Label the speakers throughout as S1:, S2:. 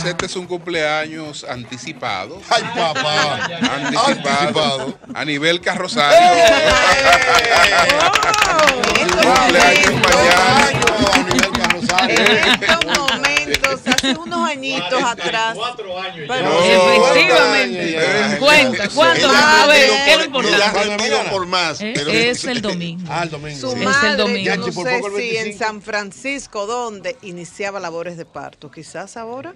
S1: este es un cumpleaños anticipado. ¡Ay, papá! anticipado, A nivel carrosario. ¡Eh! cumpleaños mañana. En
S2: estos momentos, hace unos añitos atrás. años. Pero, efectivamente. cuenta,
S3: ¿qué es es, el domingo. Ah, el domingo. Su madre, es el domingo. no sé si en
S2: San Francisco, donde iniciaba labores de parto, quizás ahora,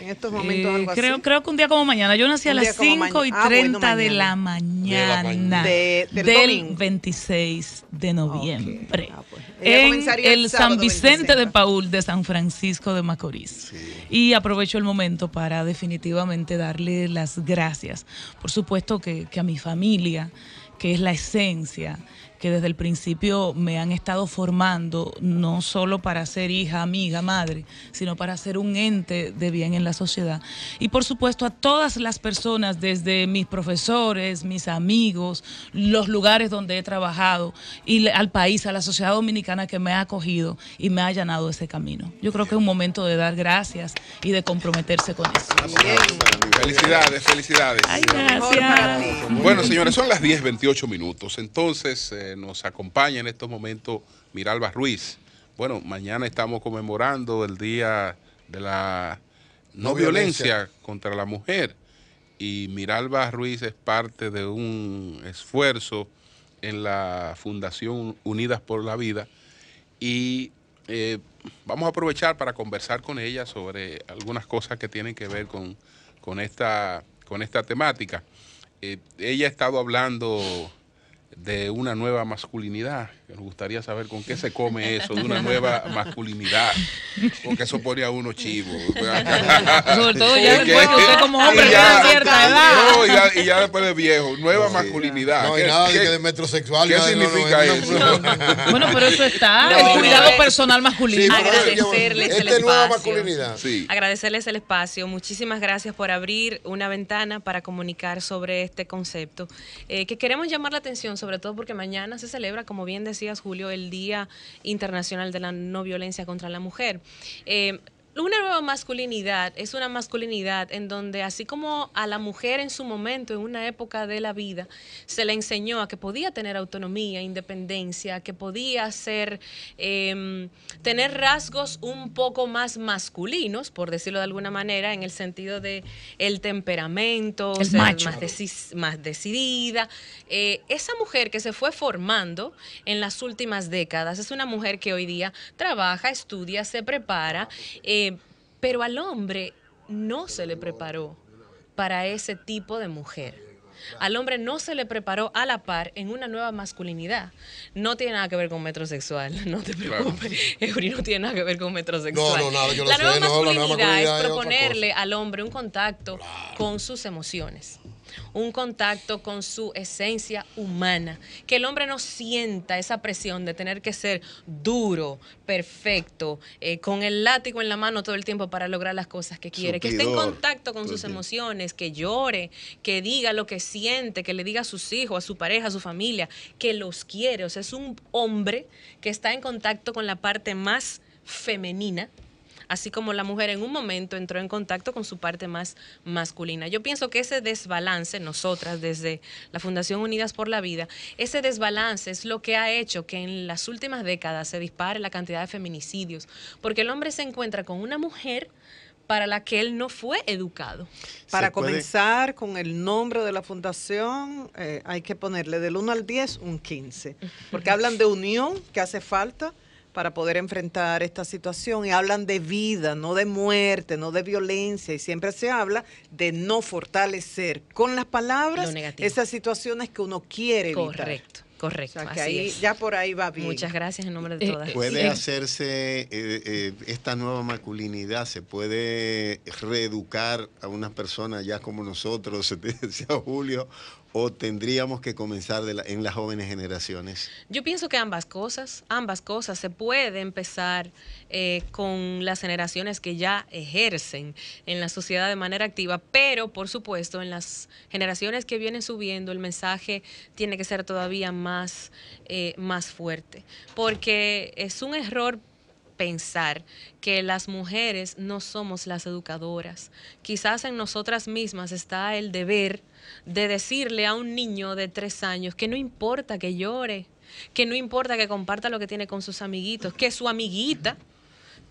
S2: en estos momentos algo eh, así.
S4: Creo, que un día como mañana. Yo nací a las 5 y 30 ah, de la
S2: mañana.
S4: del, 26 de noviembre. Ah, pues. En el San Vicente de Paúl de San Francisco de Macorís. Y aprovecho el momento para definitivamente darle las gracias. Por supuesto que a mi familia, que es la esencia, que desde el principio me han estado formando, no solo para ser hija, amiga, madre, sino para ser un ente de bien en la sociedad. Y por supuesto a todas las personas, desde mis profesores, mis amigos, los lugares donde he trabajado, y al país, a la sociedad dominicana que me ha acogido y me ha allanado ese camino. Yo creo que es un momento de dar gracias y de comprometerse con eso. Felicidades, felicidades. gracias.
S1: Bueno, señores, son las 10.28 minutos. Entonces... Eh, nos acompaña en estos momentos Miralba Ruiz. Bueno, mañana estamos conmemorando el Día de la No, violencia. contra la Mujer y Miralba Ruiz es parte de un esfuerzo en la Fundación Unidas por la Vida y eh, vamos a aprovechar para conversar con ella sobre algunas cosas que tienen que ver con, esta, con esta temática. Eh, ella ha estado hablando de una nueva masculinidad. Nos gustaría saber con qué se come eso, de una nueva masculinidad. Porque eso pone a uno chivo. Sobre todo ya después usted como hombre ya, cierta edad. y ya, después de viejo, nueva masculinidad. No, hay nada de, que de metrosexual. ¿Qué significa eso?
S4: bueno, pero eso está, el cuidado personal masculino. agradecerles el espacio.
S5: Agradecerles el espacio. Muchísimas gracias por abrir una ventana para comunicar sobre este concepto eh, que queremos llamar la atención sobre sobre todo porque mañana se celebra, como bien decías Julio, el Día Internacional de la No Violencia contra la Mujer. Eh, una nueva masculinidad es una masculinidad en donde así como a la mujer en su momento, en una época de la vida, se le enseñó a que podía tener autonomía, independencia, que podía ser, em, tener rasgos un poco más masculinos, por decirlo de alguna manera, en el sentido de el temperamento, ser Más, decidida. Eh, esa mujer que se fue formando en las últimas décadas es una mujer que hoy día trabaja, estudia, se prepara. Eh, pero al hombre no se le preparó para ese tipo de mujer. Al hombre no se le preparó a la par en una nueva masculinidad. No tiene nada que ver con metrosexual, no te preocupes. no tiene nada que ver con metrosexual. No, no, nada, yo lo la, masculinidad es, proponerle al hombre un contacto con sus emociones un contacto con su esencia humana, que el hombre no sienta esa presión de tener que ser duro, perfecto, eh, con el látigo en la mano todo el tiempo para lograr las cosas que quiere, que esté en contacto con sus emociones, que llore, que diga lo que siente, que le diga a sus hijos, a su pareja, a su familia, que los quiere. O sea, es un hombre que está en contacto con la parte más femenina así como la mujer en un momento entró en contacto con su parte más masculina. Yo pienso que ese desbalance, nosotras desde la Fundación Unidas por la Vida, ese desbalance es lo que ha hecho que en las últimas décadas se dispare la cantidad de feminicidios, porque el hombre se encuentra con una mujer para la que él no fue educado. Para comenzar
S2: con el nombre de la fundación, eh, hay que ponerle del 1 al 10 un 15, porque hablan de unión que hace falta, para poder enfrentar esta situación y hablan de vida, no de muerte, no de violencia y siempre se habla de no fortalecer con las palabras esas situaciones que uno quiere Correcto.
S5: Correcto. O
S2: ya por ahí va bien. Muchas gracias en
S5: nombre de eh, todas.
S3: Eh, puede eh, hacerse esta nueva masculinidad, se puede reeducar a unas personas ya como nosotros, decía Julio, o tendríamos que comenzar de en las jóvenes generaciones?
S5: Yo pienso que ambas cosas, ambas cosas. Se puede empezar eh, con las generaciones que ya ejercen en la sociedad de manera activa, pero por supuesto en las generaciones que vienen subiendo el mensaje tiene que ser todavía más, eh, más fuerte, porque es un error pensar que las mujeres no somos las educadoras. Quizás en nosotras mismas está el deber de decirle a un niño de tres años que no importa que llore, que no importa que comparta lo que tiene con sus amiguitos, que su amiguita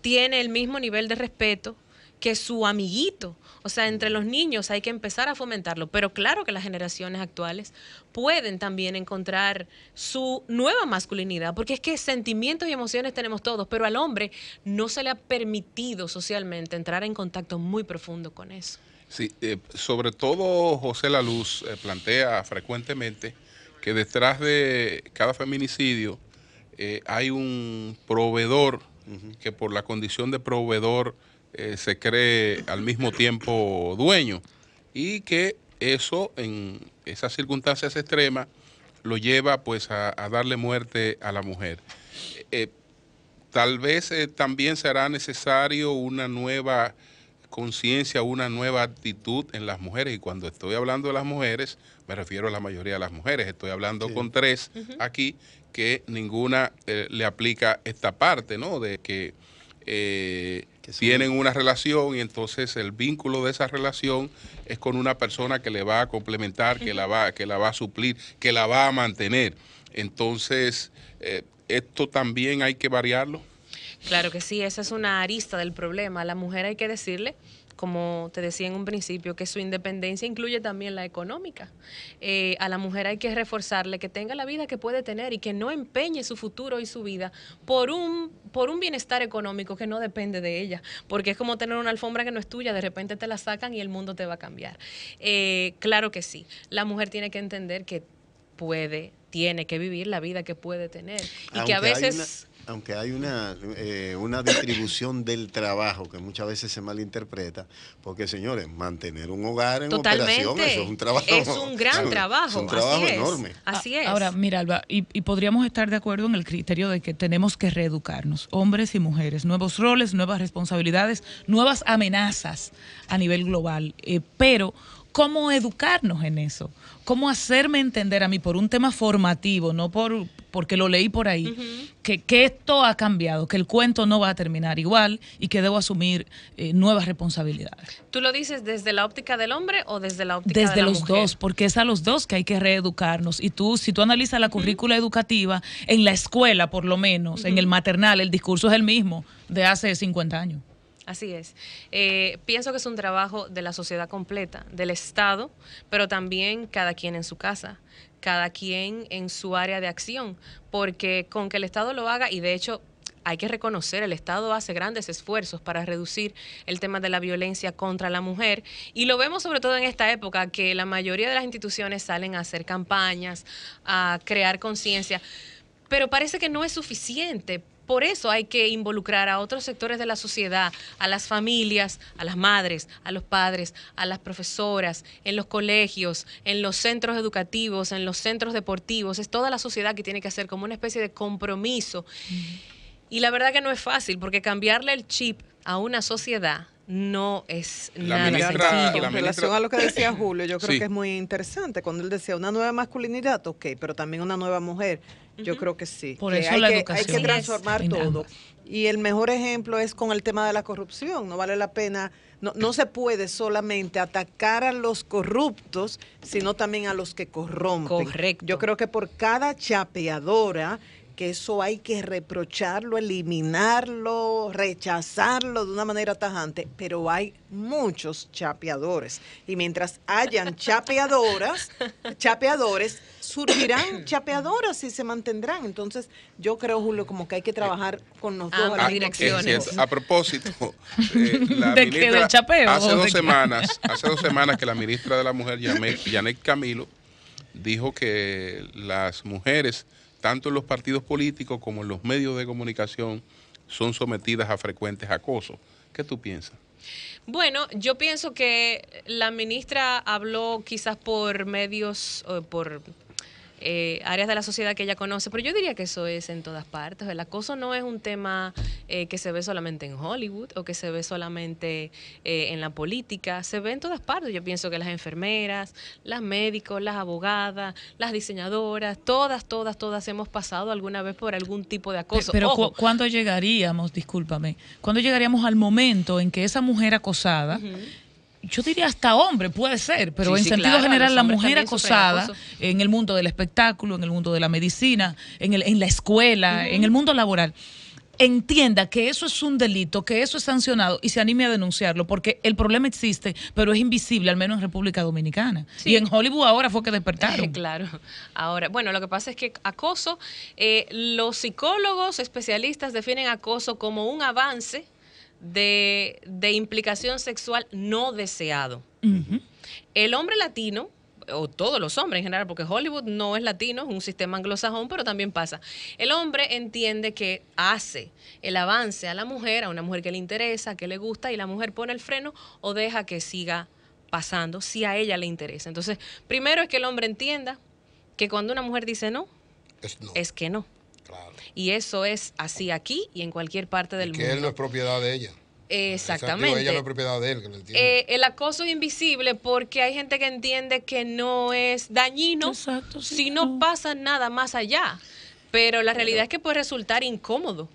S5: tiene el mismo nivel de respeto que su amiguito. O sea, entre los niños hay que empezar a fomentarlo, pero claro que las generaciones actuales pueden también encontrar su nueva masculinidad, porque es que sentimientos y emociones tenemos todos, pero al hombre no se le ha permitido socialmente entrar en contacto muy profundo con eso.
S1: Sí, eh, sobre todo José Laluz eh, plantea frecuentemente que detrás de cada feminicidio eh, hay un proveedor que por la condición de proveedor eh, se cree al mismo tiempo dueño y que eso en esas circunstancias extremas lo lleva pues a, darle muerte a la mujer. Eh, eh, tal vez también será necesario una nueva conciencia, una nueva actitud en las mujeres. Y cuando estoy hablando de las mujeres, me refiero a la mayoría de las mujeres. Estoy hablando con tres aquí que ninguna le aplica esta parte, ¿no? De que tienen una relación y entonces el vínculo de esa relación es con una persona que le va a complementar, que la va, que la va a suplir, que la va a mantener. Entonces, eh, esto también hay que variarlo.
S5: Claro que sí, esa es una arista del problema. A la mujer hay que decirle como te decía en un principio, que su independencia incluye también la económica. Eh, a la mujer hay que reforzarle que tenga la vida que puede tener y que no empeñe su futuro y su vida por un, por un bienestar económico que no depende de ella, porque es como tener una alfombra que no es tuya, de repente te la sacan y el mundo te va a cambiar. Eh, claro que sí, la mujer tiene que entender que puede, tiene que vivir la vida que puede tener y que a veces
S3: aunque hay una, eh, una distribución del trabajo que muchas veces se malinterpreta, porque señores, mantener un hogar en operación eso es un trabajo. Es un gran trabajo. Es un trabajo enorme.
S4: así es. Ahora, mira, Alba, y, podríamos estar de acuerdo en el criterio de que tenemos que reeducarnos, hombres y mujeres, nuevos roles, nuevas responsabilidades, nuevas amenazas a nivel global. Eh, pero cómo educarnos en eso, cómo hacerme entender a mí por un tema formativo, no por porque lo leí por ahí, que, esto ha cambiado, que el cuento no va a terminar igual y que debo asumir eh, nuevas responsabilidades.
S5: ¿Tú lo dices desde la óptica del hombre o desde la óptica de la mujer? Desde los
S4: dos, porque es a los dos que hay que reeducarnos. Y tú, si tú analizas la currícula educativa, en la escuela por lo menos, en el maternal, el discurso es el mismo de hace 50 años.
S5: Así es. Eh, pienso que es un trabajo de la sociedad completa, del Estado, pero también cada quien en su casa, cada quien en su área de acción, porque con que el Estado lo haga, y de hecho hay que reconocer, el Estado hace grandes esfuerzos para reducir el tema de la violencia contra la mujer y lo vemos sobre todo en esta época que la mayoría de las instituciones salen a hacer campañas, a crear conciencia, pero parece que no es suficiente por eso hay que involucrar a otros sectores de la sociedad, a las familias, a las madres, a los padres, a las profesoras, en los colegios, en los centros educativos, en los centros deportivos. Es toda la sociedad que tiene que hacer como una especie de compromiso. Y la verdad que no es fácil, porque cambiarle el chip a una sociedad no es nada En relación a lo que decía Julio,
S2: yo creo que es muy interesante cuando él decía una nueva masculinidad, ok, pero también una nueva mujer. Yo creo que sí. Por eso hay que, educación. Hay que transformar todo. Y el mejor ejemplo es con el tema de la corrupción. No vale la pena, no, no se puede solamente atacar a los corruptos, sino también a los que corrompen. Correcto. Yo creo que por cada chapeadora que eso hay que reprocharlo, eliminarlo, rechazarlo de una manera tajante, pero hay muchos chapeadores. Y mientras hayan chapeadoras, chapeadores, surgirán chapeadoras y se mantendrán. Entonces, yo creo, Julio, como que hay que trabajar con los dos a, direcciones.
S1: a propósito, eh, chapeo, hace dos semanas, hace dos semanas que la ministra de la Mujer, Janet Camilo, dijo que las mujeres tanto en los partidos políticos como en los medios de comunicación, son sometidas a frecuentes acosos. ¿Qué tú piensas?
S5: Bueno, yo pienso que la ministra habló quizás por medios, eh, por eh, áreas de la sociedad que ella conoce, pero yo diría que eso es en todas partes. El acoso no es un tema eh, que se ve solamente en Hollywood o que se ve solamente eh, en la política, se ve en todas partes. Yo pienso que las enfermeras, las médicos, las abogadas, las diseñadoras, todas, todas, todas hemos pasado alguna vez por algún tipo de acoso. Pero,
S4: ¿cuándo llegaríamos, discúlpame, cuándo llegaríamos al momento en que esa mujer acosada yo diría hasta hombre, puede ser, pero en sentido general la mujer acosada en el mundo del espectáculo, en el mundo de la medicina, en, el, en la escuela, en el mundo laboral, entienda que eso es un delito, que eso es sancionado y se anime a denunciarlo, porque el problema existe, pero es invisible, al menos en República Dominicana. Y en Hollywood ahora fue que despertaron.
S5: claro, ahora, bueno, lo que pasa es que acoso, eh, los psicólogos especialistas definen acoso como un avance de, implicación sexual no deseado. El hombre latino o todos los hombres en general, porque Hollywood no es latino, es un sistema anglosajón, pero también pasa. El hombre entiende que hace el avance a la mujer, a una mujer que le interesa, que le gusta, y la mujer pone el freno o deja que siga pasando si a ella le interesa. Entonces, primero es que el hombre entienda que cuando una mujer dice no. es que no. Y eso es así aquí y en cualquier parte del mundo. Que él no es
S3: propiedad de ella.
S5: Exactamente. Ella no es
S3: propiedad de él,
S5: eh, el acoso es invisible porque hay gente que entiende que no es dañino si no pasa nada más allá. Pero la realidad es que puede resultar
S2: incómodo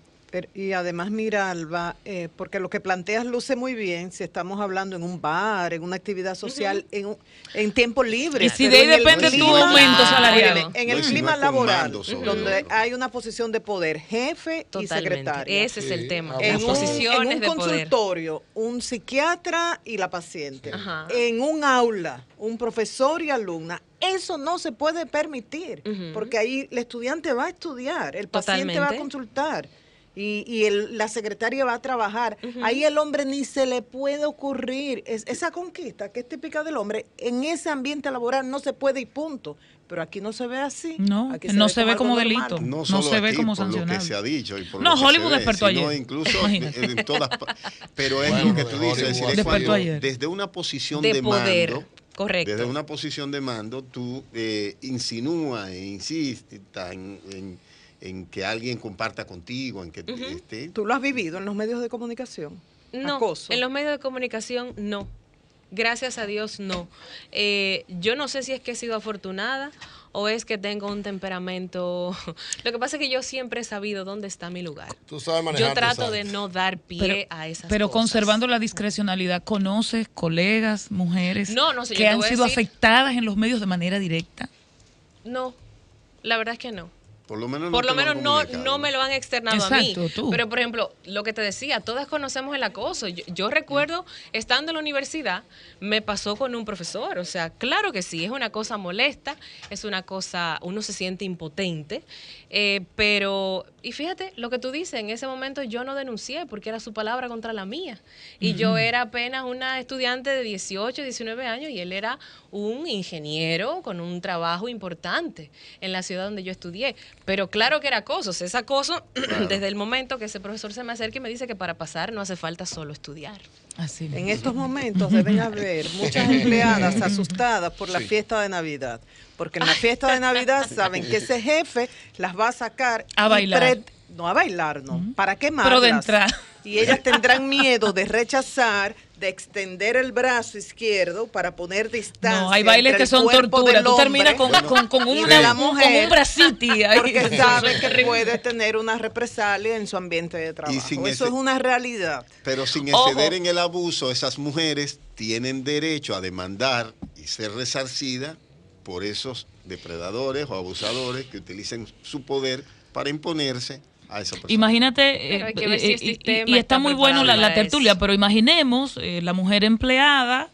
S2: y además, mira, Alba, eh, porque lo que planteas luce muy bien si estamos hablando en un bar, en una actividad social, en, tiempo libre. Y si de ahí depende tu momento salarial. En, el clima laboral, donde hay una posición de poder, jefe y secretario. Ese es el tema. Ah, en un, consultorio, un psiquiatra y la paciente. En un aula, un profesor y alumna. Eso no se puede permitir, porque ahí el estudiante va a estudiar, el paciente va a consultar y, la secretaria va a trabajar. Ahí el hombre ni se le puede ocurrir. esa conquista que es típica del hombre, en ese ambiente laboral no se puede y punto. Pero aquí no se ve así. No, se ve como, delito. No, se ve como sancionado.
S3: no, Hollywood despertó ayer. Pero es lo que tú dices. desde una posición de, mando. Desde una posición de mando, tú eh, insinúas e insiste en en que alguien comparta contigo, en que tú este,
S5: ¿Tú lo has vivido en los medios de comunicación? No, en los medios de comunicación no. Gracias a Dios no. Eh, yo no sé si es que he sido afortunada o es que tengo un temperamento. Lo que pasa es que yo siempre he sabido dónde está mi lugar. yo trato de no dar pie a esas pero Pero conservando
S4: la discrecionalidad, ¿conoces colegas, mujeres que han sido afectadas en los medios de manera directa?
S5: No, la verdad es que no.
S3: Por lo menos, no, me
S5: lo han externado a mí. Pero, por ejemplo, lo que te decía, todas conocemos el acoso. Yo, recuerdo, estando en la universidad, me pasó con un profesor. O sea, claro que sí, es una cosa molesta, es una cosa, uno se siente impotente. Eh, pero, y fíjate, lo que tú dices, en ese momento yo no denuncié porque era su palabra contra la mía. Y yo era apenas una estudiante de 18, 19 años y él era un ingeniero con un trabajo importante en la ciudad donde yo estudié pero claro que era acoso, es acoso desde el momento que ese profesor se me acerca y me dice que para pasar no hace falta solo estudiar.
S2: Así en estos momentos deben haber muchas empleadas asustadas por la fiesta de Navidad, porque en la fiesta de Navidad saben que ese jefe las va a sacar a bailar. No a bailar, no, para qué Pero de entrada y ellas tendrán miedo de rechazar, de extender el brazo izquierdo para poner distancia. hay bailes que son tortura. Tú termina con, la mujer,
S3: un
S4: Porque sabe
S2: que puede tener una represalia en su ambiente de trabajo. Eso es una realidad.
S3: Pero sin exceder en el abuso, esas mujeres tienen derecho a demandar y ser resarcidas por esos depredadores o abusadores que utilicen su poder para imponerse
S4: Imagínate, eh, eh, eh, y, está, muy bueno la, tertulia, pero imaginemos la mujer empleada.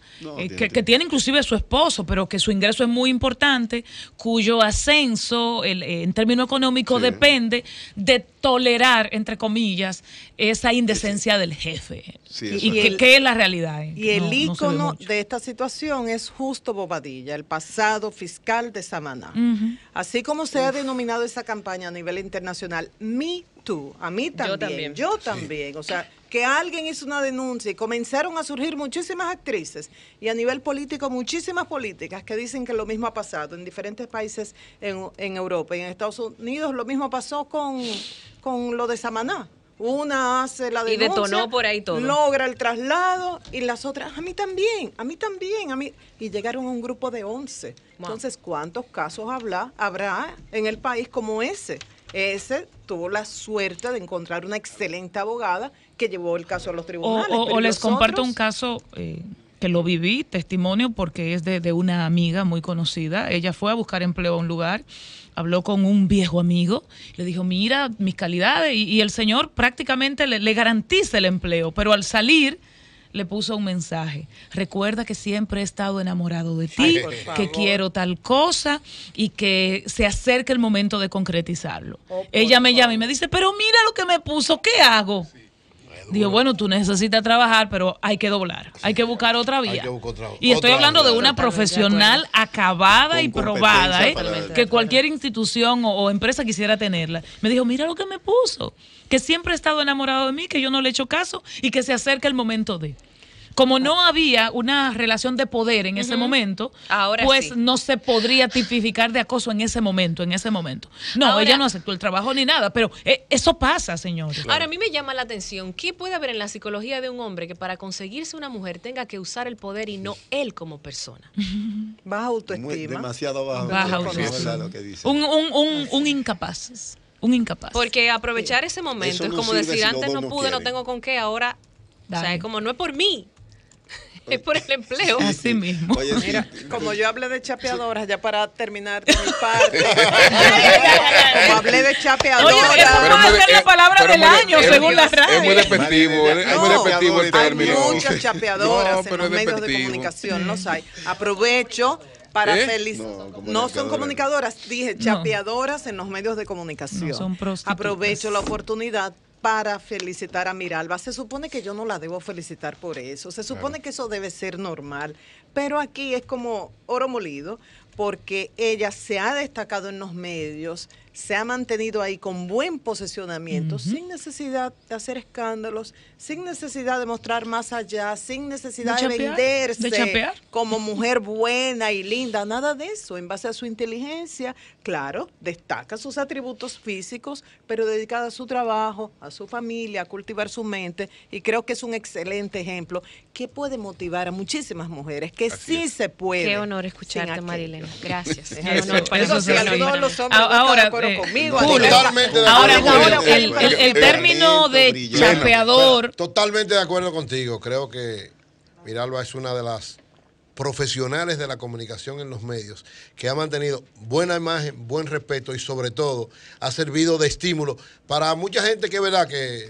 S4: que, tiene inclusive su esposo, pero que su ingreso es muy importante, cuyo ascenso en términos económicos depende de tolerar, entre comillas, esa indecencia del jefe.
S3: y, que,
S4: es la realidad. y el icono ícono
S2: de esta situación es justo Bobadilla, el pasado fiscal de Samaná. Así como se ha denominado esa campaña a nivel internacional, mi tú, a mí también, yo también, o sea, que alguien hizo una denuncia y comenzaron a surgir muchísimas actrices y a nivel político muchísimas políticas que dicen que lo mismo ha pasado en diferentes países en, Europa y en Estados Unidos lo mismo pasó con, con lo de Samaná. Una hace la denuncia, y detonó por ahí todo. logra el traslado y las otras, a mí también, a mí también, a mí. Y llegaron a un grupo de 11. Entonces, ¿cuántos casos habrá en el país como ese? Ese tuvo la suerte de encontrar una excelente abogada que llevó el caso a los tribunales. O, les comparto un
S4: caso eh, que lo viví, testimonio, porque es de, una amiga muy conocida. Ella fue a buscar empleo a un lugar habló con un viejo amigo, le dijo, mira mis calidades, y, el señor prácticamente le, garantiza el empleo, pero al salir le puso un mensaje. Recuerda que siempre he estado enamorado de ti, que quiero tal cosa y que se acerca el momento de concretizarlo. Oh, Ella me llama y me dice, pero mira lo que me puso, ¿qué hago? Digo, bueno, tú necesitas trabajar, pero hay que doblar, hay que buscar otra vía.
S1: y estoy hablando de una profesional
S4: acabada y probada, ¿eh? que cualquier institución o, empresa quisiera tenerla. Me dijo, mira lo que me puso, que siempre he estado enamorado de mí, que yo no le he hecho caso y que se acerca el momento de como no había una relación de poder en ese momento, Ahora pues no se podría tipificar de acoso en ese momento, en ese momento. No, ella no aceptó el trabajo ni nada, pero eh, eso pasa,
S3: señor. Ahora a mí
S5: me llama la atención, ¿qué puede haber en la psicología de un hombre que para conseguirse una mujer tenga que usar el poder y no él como persona?
S3: Baja autoestima. demasiado baja, baja autoestima.
S5: Un, incapaz un incapaz. Porque aprovechar ese momento es como decir, antes no, pude, no tengo con qué, ahora... O sea, es como, no es por mí,
S2: es por el empleo. Así mismo. Mira, como yo hablé de chapeadoras, ya para terminar parte. como hablé de chapeadoras. Oye, eso la
S1: palabra del año, según la radio. Es muy despectivo, es,
S2: muy el término. Hay muchas chapeadoras en los medios de comunicación, los hay. Aprovecho para ¿Eh? felicitar. No, son comunicadoras, dije, chapeadoras en los medios de comunicación. No son Aprovecho la oportunidad para felicitar a Miralba. Se supone que yo no la debo felicitar por eso, se supone que eso debe ser normal, pero aquí es como oro molido, porque ella se ha destacado en los medios, se ha mantenido ahí con buen posicionamiento, sin necesidad de hacer escándalos, sin necesidad de mostrar más allá, sin necesidad de, venderse como mujer buena y linda, nada de eso. En base a su inteligencia, claro, destaca sus atributos físicos, pero dedicada a su trabajo, a su familia, a cultivar su mente, y creo que es un excelente ejemplo que puede motivar a muchísimas mujeres, que sí se puede. Qué honor escucharte, Marilena. Gracias. No, no, para eso sí, a todos los hombres ahora, eh, conmigo. ahora, bueno, el, el, eh,
S3: término eh, de chapeador. Totalmente de acuerdo contigo. Creo que Miralba es una de las profesionales de la comunicación en los medios, que ha mantenido buena imagen, buen respeto y sobre todo ha servido de estímulo para mucha gente que es verdad que,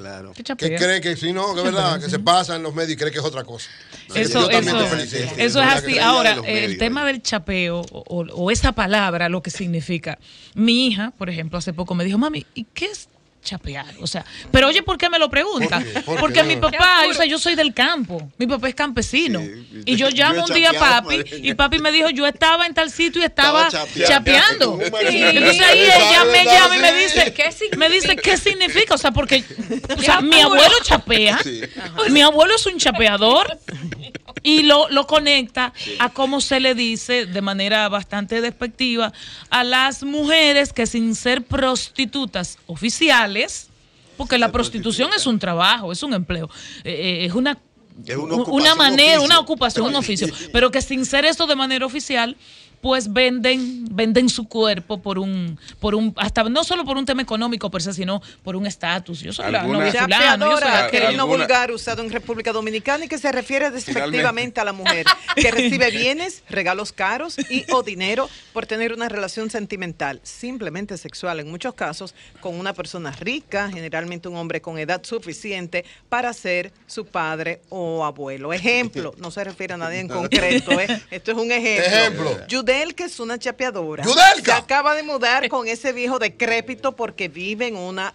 S3: que cree que si no, que verdad, que se pasa en los medios y cree que es otra cosa. Eso, eh, eh, es así. Ahora, el
S4: tema del chapeo o, o, esa palabra, lo que significa. Mi hija, por ejemplo, hace poco me dijo, mami, ¿y qué es chapear. O sea, pero oye, ¿por qué me lo pregunta? Porque mi papá, o sea, yo soy del campo, mi papá es campesino. y yo llamo un día a papi y papi me dijo, yo estaba en tal sitio y estaba, chapeando. y Entonces ahí ella me llama y me dice, ¿Qué me dice, ¿qué significa? O sea, porque o sea, mi abuelo chapea, mi abuelo es un chapeador y lo, lo conecta a cómo se le dice de manera bastante despectiva a las mujeres que sin ser prostitutas oficiales, porque la prostitución es un trabajo, es un empleo, eh, eh, es una, una, manera, una ocupación, un oficio, pero que sin ser eso de manera oficial pues venden, venden su cuerpo por un, por un, hasta no solo por un tema económico, por eso, sino por un estatus. Yo soy no novia fulano, yo vulgar
S2: usado en República Dominicana y que se refiere despectivamente a la mujer que recibe bienes, regalos caros y o dinero por tener una relación sentimental, simplemente sexual en muchos casos, con una persona rica, generalmente un hombre con edad suficiente para ser su padre o abuelo. Ejemplo, no se refiere a nadie en concreto, ¿eh? esto es un ejemplo que es una chapeadora. Se acaba de mudar con ese viejo decrépito porque vive en una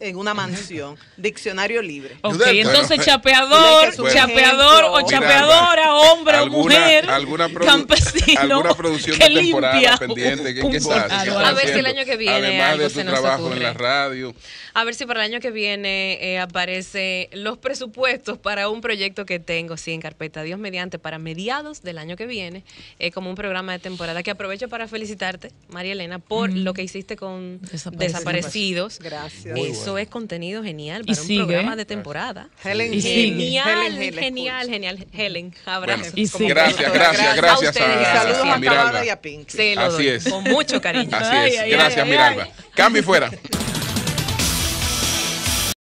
S2: en una mansión. Diccionario libre. Ok, entonces chapeador, chapeador o chapeadora, hombre o mujer,
S1: alguna campesino alguna producción que de limpia, a, ver si el año que viene Además algo de tu trabajo en la radio.
S5: A ver si para el año que viene eh, aparece los presupuestos para un proyecto que tengo, sí, en carpeta, Dios mediante, para mediados del año que viene, eh, como un programa de temporada que aprovecho para felicitarte, María Elena, por lo que hiciste con Desaparecidos. Desaparecidos. Gracias. Eso es contenido genial para un programa de temporada. Helen, genial, genial, genial, Helen, abrazo. gracias, gracias, gracias, a, Saludos a, Miranda. y a Pink. Así es. Con mucho cariño. Así es. gracias, Miralba, Miranda.
S1: Cambio fuera.